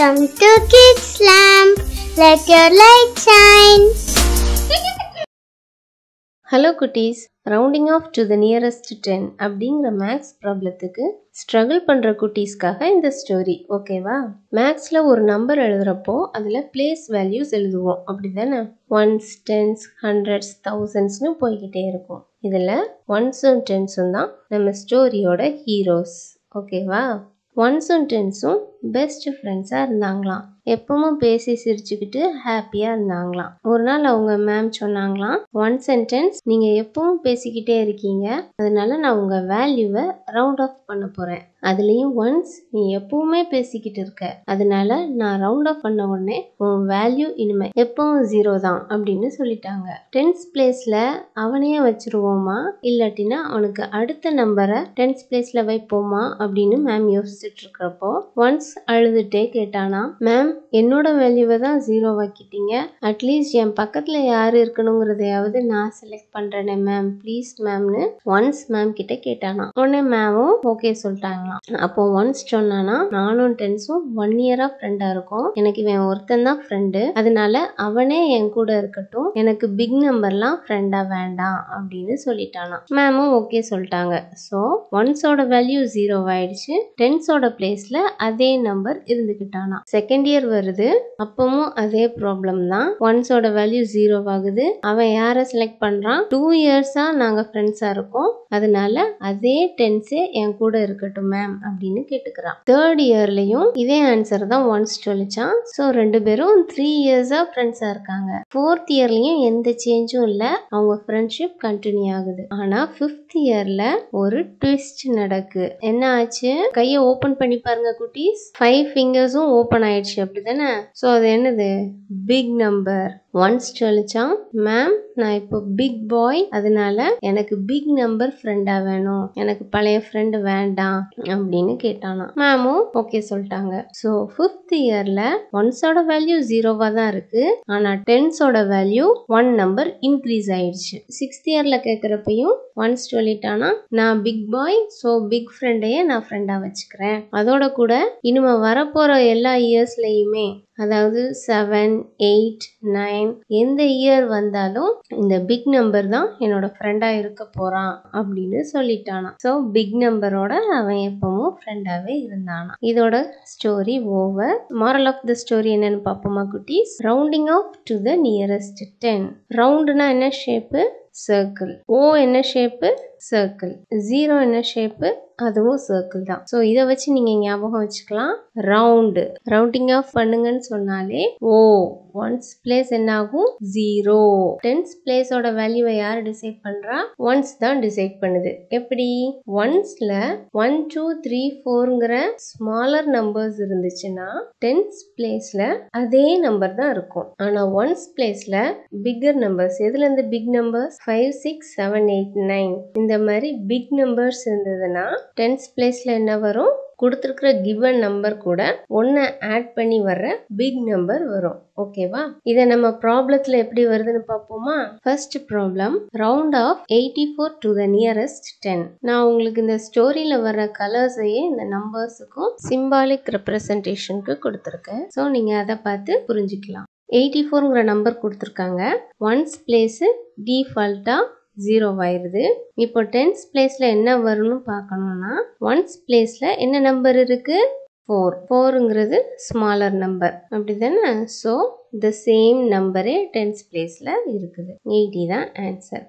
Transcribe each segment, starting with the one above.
Welcome to Kids Lamp. Let your light shine. Hello குட்டீஸ் rounding off to the nearest ten அப்படிங்கிற maths ப்ராப்ளத்துக்கு struggle பண்ணுற குட்டீஸ்க்காக இந்த ஸ்டோரி ஓகேவா மேக்ஸில் ஒரு நம்பர் எழுதுகிறப்போ அதில் பிளேஸ் வேல்யூஸ் எழுதுவோம் அப்படி தானே ஒன்ஸ் டென்ஸ் ஹண்ட்ரட்ஸ் தௌசண்ட்ஸ்னு போய்கிட்டே இருக்கும் இதில் ஒன்ஸும் டென்ஸும் தான் நம்ம ஸ்டோரியோட ஹீரோஸ் ஓகேவா ஒன்ஸும் டென்ஸும் பெஸ்ட் ஃப்ரெண்ட்ஸாக இருந்தாங்களாம் எப்பவும் பேசி சிரிச்சுக்கிட்டு ஹாப்பியாக இருந்தாங்களாம் ஒரு நாள் அவங்க மேம் சொன்னாங்களாம் ஒன் சென்டென்ஸ் நீங்கள் எப்பவும் பேசிக்கிட்டே இருக்கீங்க அதனால நான் உங்கள் வேல்யூவை ரவுண்ட் ஆஃப் பண்ண போகிறேன் அதுலேயும் ஒன்ஸ் நீ எப்பவுமே பேசிக்கிட்டு இருக்க அதனால நான் ரவுண்ட் ஆஃப் பண்ண உடனே உன் வேல்யூ இனிமேல் எப்பவும் ஜீரோ தான் அப்படின்னு சொல்லிட்டாங்க டென்த் பிளேஸில் அவனையே வச்சுருவோமா இல்லாட்டினா அவனுக்கு அடுத்த நம்பரை டென்த் பிளேஸில் வைப்போமா அப்படின்னு மேம் யோசிச்சுட்டு இருக்கிறப்போ ஒன்ஸ் மிஸ் அழுதுட்டே கேட்டானா மேம் என்னோட வேல்யூவை தான் ஜீரோவாக்கிட்டீங்க அட்லீஸ்ட் என் பக்கத்தில் யார் இருக்கணுங்கிறதையாவது நான் செலக்ட் பண்ணுறேனே மேம் ப்ளீஸ் மேம்னு ஒன்ஸ் மேம் கிட்ட கேட்டானா உடனே மேமும் ஓகே சொல்லிட்டாங்களாம் அப்போ ஒன்ஸ் சொன்னானா நானும் டென்ஸும் ஒன் இயராக ஃப்ரெண்டாக இருக்கும் எனக்கு இவன் ஒருத்தன் தான் ஃப்ரெண்டு அதனால அவனே என் கூட இருக்கட்டும் எனக்கு பிக் நம்பர்லாம் ஃப்ரெண்டாக வேண்டாம் அப்படின்னு சொல்லிட்டானா மேமும் ஓகே சொல்லிட்டாங்க ஸோ ஒன்ஸோட வேல்யூ ஜீரோ ஆயிடுச்சு டென்ஸோட பிளேஸில் அதே நம்பர் இருந்துக்கிட்டானா செகண்ட் இயர் வருது அப்பவும் அதே ப்ராப்ளம் தான் ஒன்ஸோட வேல்யூ ஜீரோ ஆகுது அவன் யாரை செலக்ட் பண்ணுறான் டூ இயர்ஸாக நாங்கள் ஃப்ரெண்ட்ஸாக இருக்கோம் அதனால அதே டென்ஸே என் கூட இருக்கட்டும் மேம் அப்படின்னு கேட்டுக்கிறான் தேர்ட் இயர்லையும் இதே ஆன்சர் தான் ஒன்ஸ் சொல்லிச்சான் ஸோ ரெண்டு பேரும் த்ரீ இயர்ஸாக ஃப்ரெண்ட்ஸாக இருக்காங்க ஃபோர்த் இயர்லயும் எந்த சேஞ்சும் இல்லை அவங்க ஃப்ரெண்ட்ஷிப் கண்டினியூ ஆகுது ஆனால் ஃபிஃப்த் இயரில் ஒரு ட்விஸ்ட் நடக்கு என்ன ஆச்சு கையை ஓப்பன் பண்ணி பாருங்க குட்டீஸ் ஃபைவ் ஃபிங்கர்ஸும் ஓப்பன் ஆயிடுச்சு அப்படி தானே ஸோ அது என்னது பிக் நம்பர் ஒன்ஸ் சொல்லிச்சான் மேம் நான் இப்போ பிக் பாய் அதனால எனக்கு பிக் நம்பர் ஃப்ரெண்டா வேணும் எனக்கு பழைய ஃப்ரெண்டு வேண்டாம் அப்படின்னு கேட்டானா மேமும் ஓகே சொல்லிட்டாங்க ஸோ ஃபிஃப்த் இயர்ல ஒன்ஸோட வேல்யூ ஜீரோவா தான் இருக்கு ஆனா டென்ஸோட வேல்யூ ஒன் நம்பர் இன்க்ரீஸ் ஆயிடுச்சு சிக்ஸ்த் இயர்ல கேட்குறப்பையும் ஒன்ஸ் சொல்லிட்டானா நான் பிக் பாய் ஸோ பிக் ஃப்ரெண்டையே நான் ஃப்ரெண்டாக வச்சுக்கிறேன் அதோட கூட இனிமே வரப்போகிற எல்லா இயர்ஸ்லையுமே அதாவது செவன் எயிட் நைன் எந்த இயர் வந்தாலும் இந்த பிக் நம்பர் தான் என்னோட ஃப்ரெண்டாக இருக்க போகிறான் அப்படின்னு சொல்லிட்டானா ஸோ பிக் நம்பரோட அவன் எப்பவும் ஃப்ரெண்டாகவே இருந்தானா இதோட story over moral of the story என்னன்னு பார்ப்போமா குட்டீஸ் rounding off to the nearest ten ரவுண்டுனா என்ன ஷேப்பு சர்க்கிள் ஓ என்ன ஷேப்பு சர்க்கிள் ஜீரோ என்ன ஷேப்பு அதுவும் சர்க்கிள் தான் ஸோ இதை வச்சு நீங்கள் ஞாபகம் வச்சுக்கலாம் ரவுண்டு ரவுண்டிங் ஆஃப் பண்ணுங்கன்னு சொன்னாலே ஓ ஒன்ஸ் பிளேஸ் என்ன ஆகும் ஜீரோ டென்ஸ் பிளேஸோட வேல்யூவை யார் டிசைட் பண்ணுறா ஒன்ஸ் தான் டிசைட் பண்ணுது எப்படி ஒன்ஸில் ஒன் டூ த்ரீ ஃபோருங்கிற ஸ்மாலர் நம்பர்ஸ் இருந்துச்சுன்னா டென்ஸ் பிளேஸ்ல அதே நம்பர் தான் இருக்கும் ஆனால் ஒன்ஸ் பிளேஸ்ல பிக்கர் நம்பர்ஸ் எதுலேருந்து big numbers five six seven eight nine இந்த மாதிரி பிக் நம்பர்ஸ் இருந்ததுன்னா டென்ஸ் பிளேஸ்ல என்ன வரும் கொடுத்துருக்கிற கிவன் நம்பர் கூட ஒன்றை ஆட் பண்ணி வர்ற பிக் நம்பர் வரும் ஓகேவா இதை நம்ம ப்ராப்ளத்தில் எப்படி வருதுன்னு பார்ப்போமா first problem round off eighty four to the nearest ten நான் உங்களுக்கு இந்த ஸ்டோரியில் வர்ற கலர்ஸையே இந்த நம்பர்ஸுக்கும் சிம்பாலிக் ரெப்ரசன்டேஷனுக்கு கொடுத்துருக்கேன் ஸோ நீங்கள் அதை பார்த்து புரிஞ்சுக்கலாம் எயிட்டி ஃபோருங்கிற நம்பர் கொடுத்துருக்காங்க ஒன்ஸ் பிளேஸு டிஃபால்ட்டாக ஜீரோ ஆயிடுது இப்போ டென்ஸ் பிளேஸில் என்ன வரும்னு பார்க்கணுன்னா ஒன்ஸ் பிளேஸில் என்ன நம்பர் இருக்குது ஃபோர் ஃபோருங்கிறது ஸ்மாலர் நம்பர் அப்படி தானே ஸோ த சேம் நம்பரே டென்ஸ் பிளேஸில் இருக்குது எயிட்டி தான் ஆன்சர்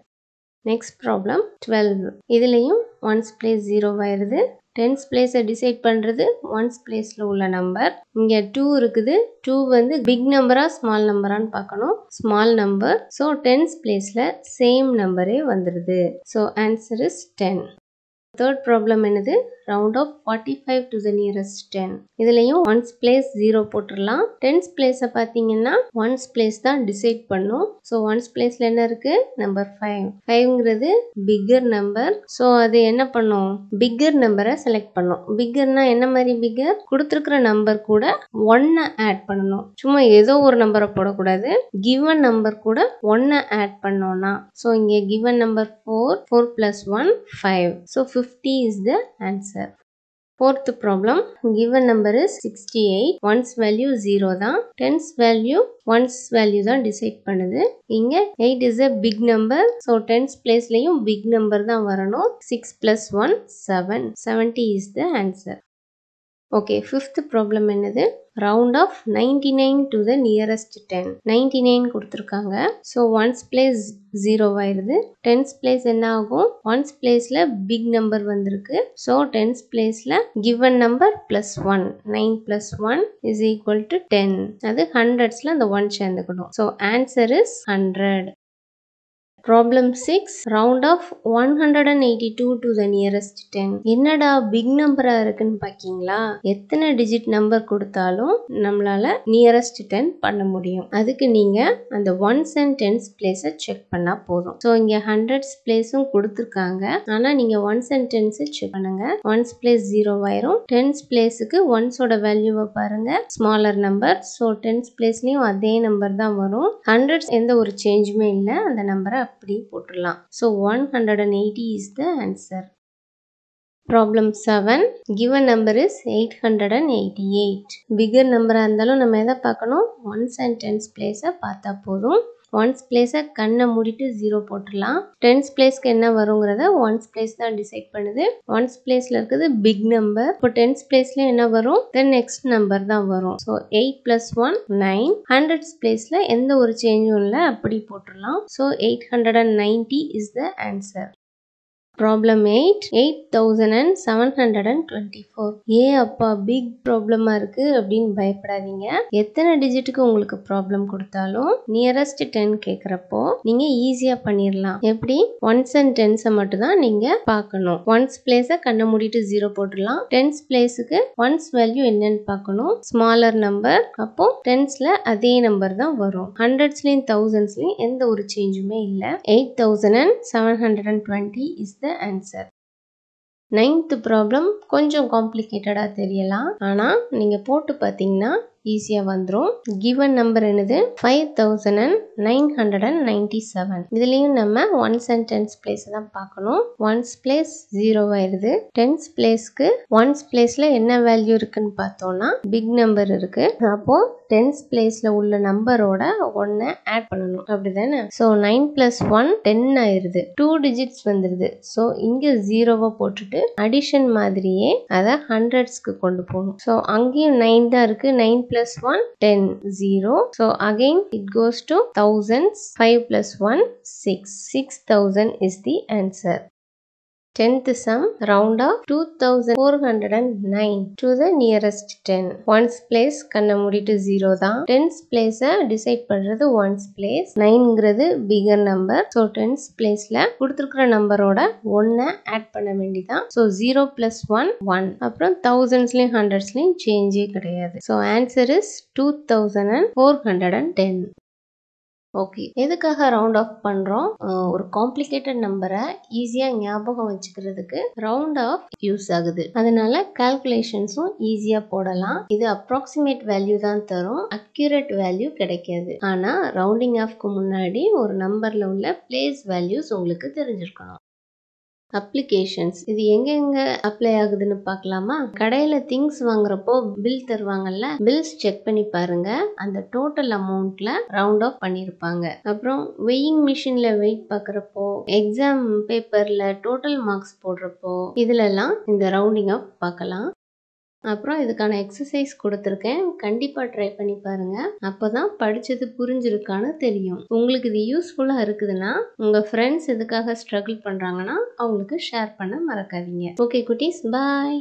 நெக்ஸ்ட் ப்ராப்ளம் டுவெல் இதுலேயும் ஒன்ஸ் பிளேஸ் ஜீரோ ஆயிடுது டென்ஸ் பிளேஸை டிசைட் பண்ணுறது ஒன்ஸ் பிளேஸில் உள்ள நம்பர் இங்கே டூ இருக்குது டூ வந்து பிக் நம்பரா ஸ்மால் நம்பரான்னு பார்க்கணும் ஸ்மால் நம்பர் ஸோ டென்ஸ் பிளேஸில் சேம் நம்பரே வந்துடுது so answer is ten third problem என்னது round off forty five to the nearest ten இதுலேயும் ஒன்ஸ் பிளேஸ் ஜீரோ போட்டுடலாம் டென்ஸ் பிளேஸை பார்த்தீங்கன்னா ஒன்ஸ் பிளேஸ் தான் டிசைட் பண்ணும் ஸோ ஒன்ஸ் பிளேஸில் என்ன இருக்குது நம்பர் ஃபைவ் ஃபைவ்ங்கிறது பிக்கர் நம்பர் ஸோ அது என்ன பண்ணும் பிக்கர் நம்பரை செலக்ட் பண்ணும் பிக்கர்னா என்ன மாதிரி பிக்கர் கொடுத்துருக்குற நம்பர் கூட ஒன்னை ஆட் பண்ணணும் சும்மா ஏதோ ஒரு நம்பரை போடக்கூடாது கிவன் நம்பர் கூட ஒன்னை ஆட் பண்ணோம்னா ஸோ இங்கே given number four four plus one five so 50 is the answer. Fourth problem, given number is 68, ones value 0 தான், tens value, ones value தான் decide பண்ணது. இங்க 8 is a big number, so tens placeலையும் big number தான் வரணும், 6 plus 1, 7, 70 is the answer. Okay, fifth problem என்னது, round off round nine to the nearest ten 10 nine கொடுத்துருக்காங்க so ones place zero ஆயிடுது tens place என்ன ஆகும் ones பிளேஸில் big number வந்திருக்கு so tens பிளேஸில் given number plus one nine plus one is equal to ten அது ஹண்ட்ரட்ஸில் அந்த ஒன் சேர்ந்துக்கணும் so answer is hundred problem six round off one hundred and eighty two to the nearest ten என்னடா big நம்பரா இருக்குன்னு பாக்கீங்களா எத்தனை digit number கொடுத்தாலும் நம்மளால நியரஸ்ட் டென் பண்ண முடியும் அதுக்கு நீங்க அந்த ஒன்ஸ் அண்ட் டென்ஸ் பிளேஸை செக் பண்ணா போதும் ஸோ இங்க ஹண்ட்ரட்ஸ் பிளேஸும் கொடுத்துருக்காங்க ஆனா நீங்க ஒன்ஸ் அண்ட் டென்ஸை செக் பண்ணுங்க ஒன்ஸ் பிளேஸ் ஜீரோ ஆயிரும் டென்ஸ் பிளேஸுக்கு ஒன்ஸோட வேல்யூவை பாருங்க ஸ்மாலர் நம்பர் ஸோ டென்ஸ் பிளேஸ்லயும் அதே நம்பர் தான் வரும் ஹண்ட்ரட்ஸ் எந்த ஒரு சேஞ்சுமே இல்லை அந்த நம்பரை அப்படியே போட்டுடலாம் so one hundred and eighty is the answer problem seven given number is eight hundred and eighty eight bigger நம்பராக இருந்தாலும் நம்ம எதை பார்க்கணும் ஒன்ஸ் அண்ட் டென்ஸ் பிளேஸை பார்த்தா போதும் ஒன்ஸ் பிளேஸை கண்ணை மூடிட்டு ஜீரோ போட்டுடலாம் டென்ஸ் பிளேஸ்க்கு என்ன வருங்கிறத ஒன்ஸ் பிளேஸ் தான் டிசைட் பண்ணுது ஒன்ஸ் பிளேஸில் இருக்குது பிக் நம்பர் இப்போ டென்ஸ் பிளேஸில் என்ன வரும் தென் நெக்ஸ்ட் நம்பர் தான் வரும் so eight plus one nine hundreds பிளேஸில் எந்த ஒரு சேஞ்சும் இல்லை அப்படி போட்டுடலாம் so eight hundred and ninety is the answer problem eight eight thousand and seven hundred and twenty four ஏ அப்பா பிக் ப்ராப்ளமாக இருக்குது அப்படின்னு பயப்படாதீங்க எத்தனை டிஜிட்டுக்கு உங்களுக்கு ப்ராப்ளம் கொடுத்தாலும் நியரஸ்ட் டென் கேட்குறப்போ நீங்கள் ஈஸியாக பண்ணிடலாம் எப்படி ஒன்ஸ் அண்ட் டென்ஸை மட்டும் தான் நீங்கள் பார்க்கணும் ஒன்ஸ் பிளேஸை கண்ணை மூடிட்டு ஜீரோ போட்டுடலாம் டென்ஸ் பிளேஸுக்கு ஒன்ஸ் வேல்யூ என்னன்னு பார்க்கணும் ஸ்மாலர் நம்பர் அப்போ டென்ஸ்ல அதே நம்பர் தான் வரும் ஹண்ட்ரட்ஸ்லேயும் தௌசண்ட்ஸ்லேயும் எந்த ஒரு சேஞ்சுமே இல்லை eight thousand and seven hundred and twenty is the the answer ninth problem கொஞ்சம் காம்ப்ளிகேட்டடாக தெரியலாம் ஆனால் நீங்கள் போட்டு பார்த்தீங்கன்னா ஈஸியாக வந்துடும் கிவன் நம்பர் என்னது five thousand and nine hundred and ninety seven இதுலேயும் நம்ம ஒன்ஸ் அண்ட் டென்ஸ் பிளேஸ் தான் பார்க்கணும் ஒன்ஸ் பிளேஸ் ஜீரோவாயிருது டென்ஸ் பிளேஸ்க்கு ஒன்ஸ் பிளேஸில் என்ன வேல்யூ இருக்குன்னு பார்த்தோம்னா பிக் நம்பர் இருக்கு அப்போது டென்ஸ் பிளேஸில் உள்ள நம்பரோட ஒன்றை ஆட் பண்ணணும் அப்படி தானே so nine plus one ten ஆயிடுது டூ டிஜிட்ஸ் வந்துடுது ஸோ இங்கே ஜீரோவை போட்டுட்டு அடிஷன் மாதிரியே அதை ஹண்ட்ரட்ஸ்க்கு கொண்டு போகணும் ஸோ அங்கேயும் நைன் தான் இருக்குது nine plus plus 1 10 0 so again it goes to thousands 5 plus 1 6 6000 is the answer Tenth sum round off 2409 to the nearest 10. Ones place கண்ண முடிட்டு 0 தான். Tens place decide பண்றது ones place. 9ங்கிறது bigger number. So tens placeல குடுத்திருக்கிற நம்பரோட 1 add பண்ண வேண்டிதான். So 0 plus 1, 1. அப்புறம் thousandsலையும் hundredsலையும் change கிடையாது. So answer is 2410. ஓகே எதுக்காக ரவுண்ட் ஆஃப் பண்ணுறோம் ஒரு காம்ப்ளிகேட்டட் நம்பரை ஈஸியாக ஞாபகம் வச்சுக்கிறதுக்கு ரவுண்ட் ஆஃப் யூஸ் ஆகுது அதனால கால்குலேஷன்ஸும் ஈஸியாக போடலாம் இது அப்ராக்சிமேட் வேல்யூ தான் தரும் அக்யூரேட் வேல்யூ கிடைக்காது ஆனால் ரவுண்டிங் ஆஃப்க்கு முன்னாடி ஒரு நம்பரில் உள்ள பிளேஸ் வேல்யூஸ் உங்களுக்கு தெரிஞ்சிருக்கணும் அப்ளிகேஷன்ஸ் இது எங்கெங்க அப்ளை ஆகுதுன்னு பார்க்கலாமா கடையில திங்ஸ் வாங்குறப்போ பில் தருவாங்கல்ல பில்ஸ் செக் பண்ணி பாருங்க அந்த டோட்டல் அமௌண்ட்ல ரவுண்ட் ஆஃப் பண்ணியிருப்பாங்க அப்புறம் வெயிங் மிஷின்ல வெயிட் பாக்குறப்போ எக்ஸாம் பேப்பர்ல டோட்டல் மார்க்ஸ் போடுறப்போ இதுலலாம் இந்த ரவுண்டிங் ஆஃப் பார்க்கலாம் அப்புறம் இதுக்கான எக்ஸசைஸ் கொடுத்துருக்கேன் கண்டிப்பாக ட்ரை பண்ணி பாருங்கள் அப்போ தான் படித்தது புரிஞ்சிருக்கான்னு தெரியும் உங்களுக்கு இது யூஸ்ஃபுல்லாக இருக்குதுன்னா உங்கள் ஃப்ரெண்ட்ஸ் எதுக்காக ஸ்ட்ரகிள் பண்ணுறாங்கன்னா அவங்களுக்கு ஷேர் பண்ண மறக்காதீங்க ஓகே குட்டீஸ் பாய்